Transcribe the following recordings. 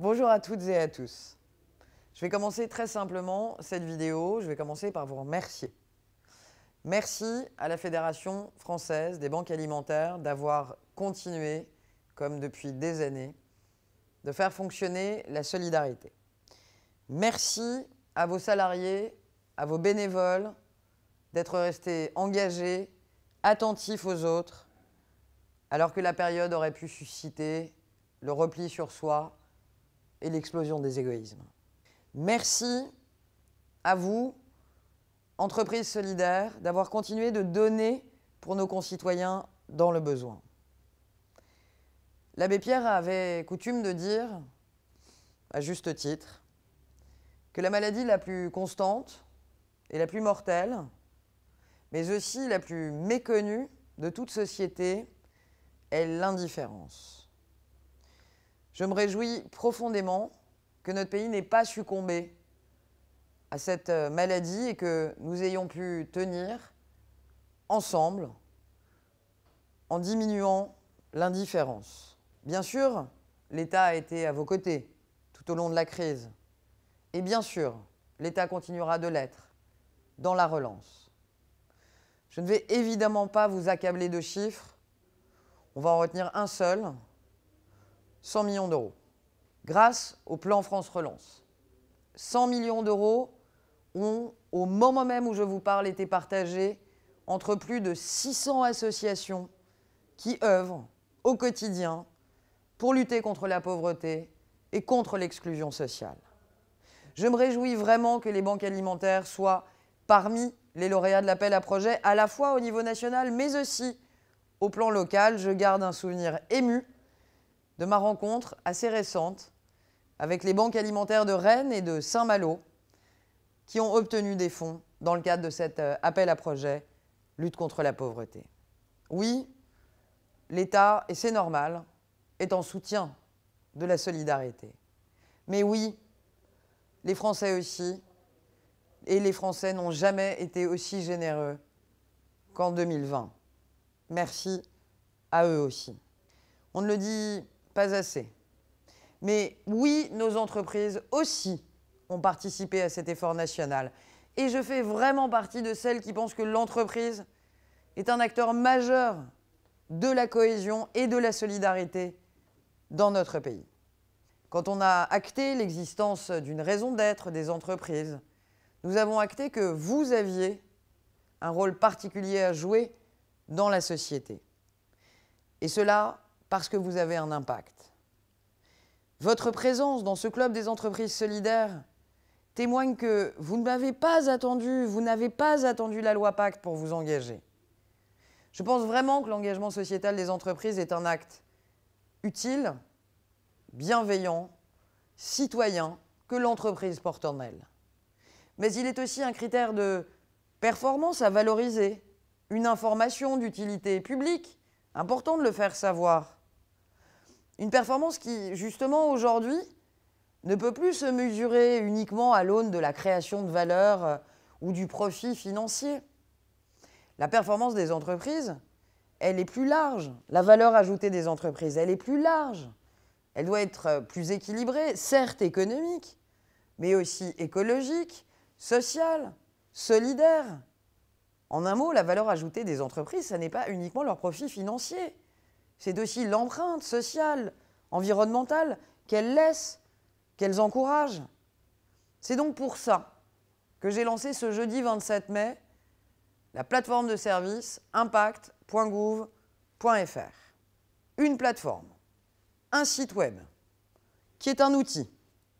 Bonjour à toutes et à tous. Je vais commencer très simplement cette vidéo. Je vais commencer par vous remercier. Merci à la Fédération française des banques alimentaires d'avoir continué, comme depuis des années, de faire fonctionner la solidarité. Merci à vos salariés, à vos bénévoles, d'être restés engagés, attentifs aux autres, alors que la période aurait pu susciter le repli sur soi, et l'explosion des égoïsmes. Merci à vous, entreprises solidaires, d'avoir continué de donner pour nos concitoyens dans le besoin. L'abbé Pierre avait coutume de dire, à juste titre, que la maladie la plus constante et la plus mortelle, mais aussi la plus méconnue de toute société, est l'indifférence. Je me réjouis profondément que notre pays n'ait pas succombé à cette euh, maladie et que nous ayons pu tenir ensemble en diminuant l'indifférence. Bien sûr, l'État a été à vos côtés tout au long de la crise. Et bien sûr, l'État continuera de l'être dans la relance. Je ne vais évidemment pas vous accabler de chiffres. On va en retenir un seul, 100 millions d'euros grâce au plan France Relance. 100 millions d'euros ont, au moment même où je vous parle, été partagés entre plus de 600 associations qui œuvrent au quotidien pour lutter contre la pauvreté et contre l'exclusion sociale. Je me réjouis vraiment que les banques alimentaires soient parmi les lauréats de l'appel à projet, à la fois au niveau national, mais aussi au plan local. Je garde un souvenir ému de ma rencontre assez récente avec les banques alimentaires de Rennes et de Saint-Malo qui ont obtenu des fonds dans le cadre de cet euh, appel à projet Lutte contre la pauvreté. Oui, l'État, et c'est normal, est en soutien de la solidarité. Mais oui, les Français aussi, et les Français n'ont jamais été aussi généreux qu'en 2020. Merci à eux aussi. On ne le dit pas assez. Mais oui, nos entreprises aussi ont participé à cet effort national. Et je fais vraiment partie de celles qui pensent que l'entreprise est un acteur majeur de la cohésion et de la solidarité dans notre pays. Quand on a acté l'existence d'une raison d'être des entreprises, nous avons acté que vous aviez un rôle particulier à jouer dans la société. Et cela parce que vous avez un impact. Votre présence dans ce club des entreprises solidaires témoigne que vous ne m'avez pas attendu, vous n'avez pas attendu la loi Pacte pour vous engager. Je pense vraiment que l'engagement sociétal des entreprises est un acte utile, bienveillant, citoyen, que l'entreprise porte en elle. Mais il est aussi un critère de performance à valoriser, une information d'utilité publique, important de le faire savoir. Une performance qui, justement, aujourd'hui, ne peut plus se mesurer uniquement à l'aune de la création de valeur euh, ou du profit financier. La performance des entreprises, elle est plus large. La valeur ajoutée des entreprises, elle est plus large. Elle doit être euh, plus équilibrée, certes économique, mais aussi écologique, sociale, solidaire. En un mot, la valeur ajoutée des entreprises, ça n'est pas uniquement leur profit financier c'est aussi l'empreinte sociale, environnementale qu'elles laissent, qu'elles encouragent. C'est donc pour ça que j'ai lancé ce jeudi 27 mai la plateforme de service impact.gouv.fr. Une plateforme, un site web, qui est un outil.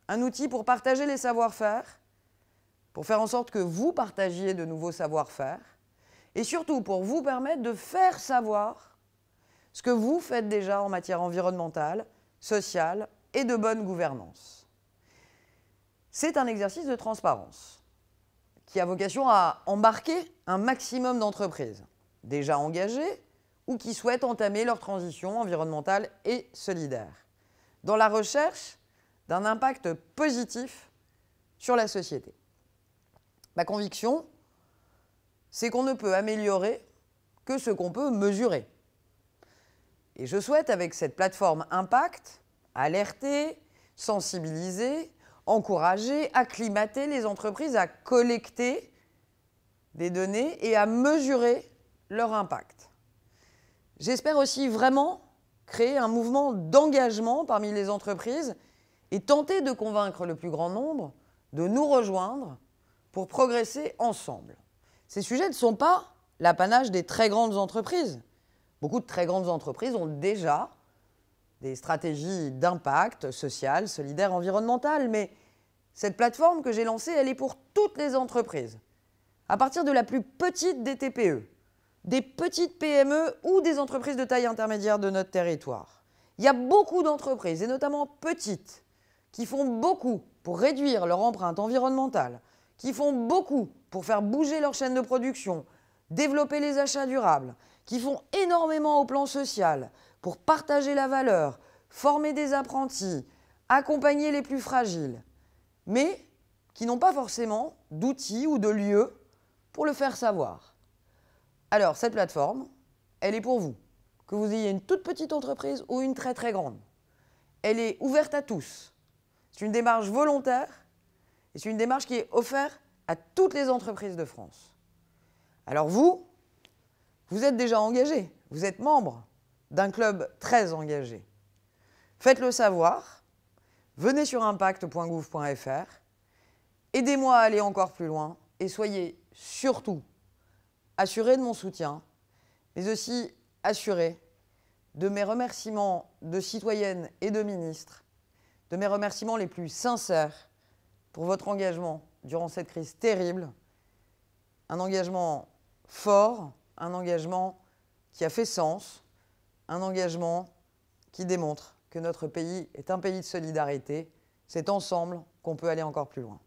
Un outil pour partager les savoir-faire, pour faire en sorte que vous partagiez de nouveaux savoir-faire, et surtout pour vous permettre de faire savoir ce que vous faites déjà en matière environnementale, sociale et de bonne gouvernance. C'est un exercice de transparence qui a vocation à embarquer un maximum d'entreprises déjà engagées ou qui souhaitent entamer leur transition environnementale et solidaire, dans la recherche d'un impact positif sur la société. Ma conviction, c'est qu'on ne peut améliorer que ce qu'on peut mesurer. Et je souhaite, avec cette plateforme Impact, alerter, sensibiliser, encourager, acclimater les entreprises à collecter des données et à mesurer leur impact. J'espère aussi vraiment créer un mouvement d'engagement parmi les entreprises et tenter de convaincre le plus grand nombre de nous rejoindre pour progresser ensemble. Ces sujets ne sont pas l'apanage des très grandes entreprises. Beaucoup de très grandes entreprises ont déjà des stratégies d'impact social, solidaire, environnemental, mais cette plateforme que j'ai lancée, elle est pour toutes les entreprises, à partir de la plus petite des TPE, des petites PME ou des entreprises de taille intermédiaire de notre territoire. Il y a beaucoup d'entreprises, et notamment petites, qui font beaucoup pour réduire leur empreinte environnementale, qui font beaucoup pour faire bouger leur chaîne de production, développer les achats durables, qui font énormément au plan social pour partager la valeur, former des apprentis, accompagner les plus fragiles, mais qui n'ont pas forcément d'outils ou de lieux pour le faire savoir. Alors cette plateforme, elle est pour vous, que vous ayez une toute petite entreprise ou une très très grande. Elle est ouverte à tous. C'est une démarche volontaire et c'est une démarche qui est offerte à toutes les entreprises de France. Alors vous, vous êtes déjà engagé, vous êtes membre d'un club très engagé. Faites-le savoir, venez sur impact.gouv.fr, aidez-moi à aller encore plus loin et soyez surtout assuré de mon soutien, mais aussi assurés de mes remerciements de citoyennes et de ministres, de mes remerciements les plus sincères pour votre engagement durant cette crise terrible, un engagement fort, un engagement qui a fait sens, un engagement qui démontre que notre pays est un pays de solidarité. C'est ensemble qu'on peut aller encore plus loin.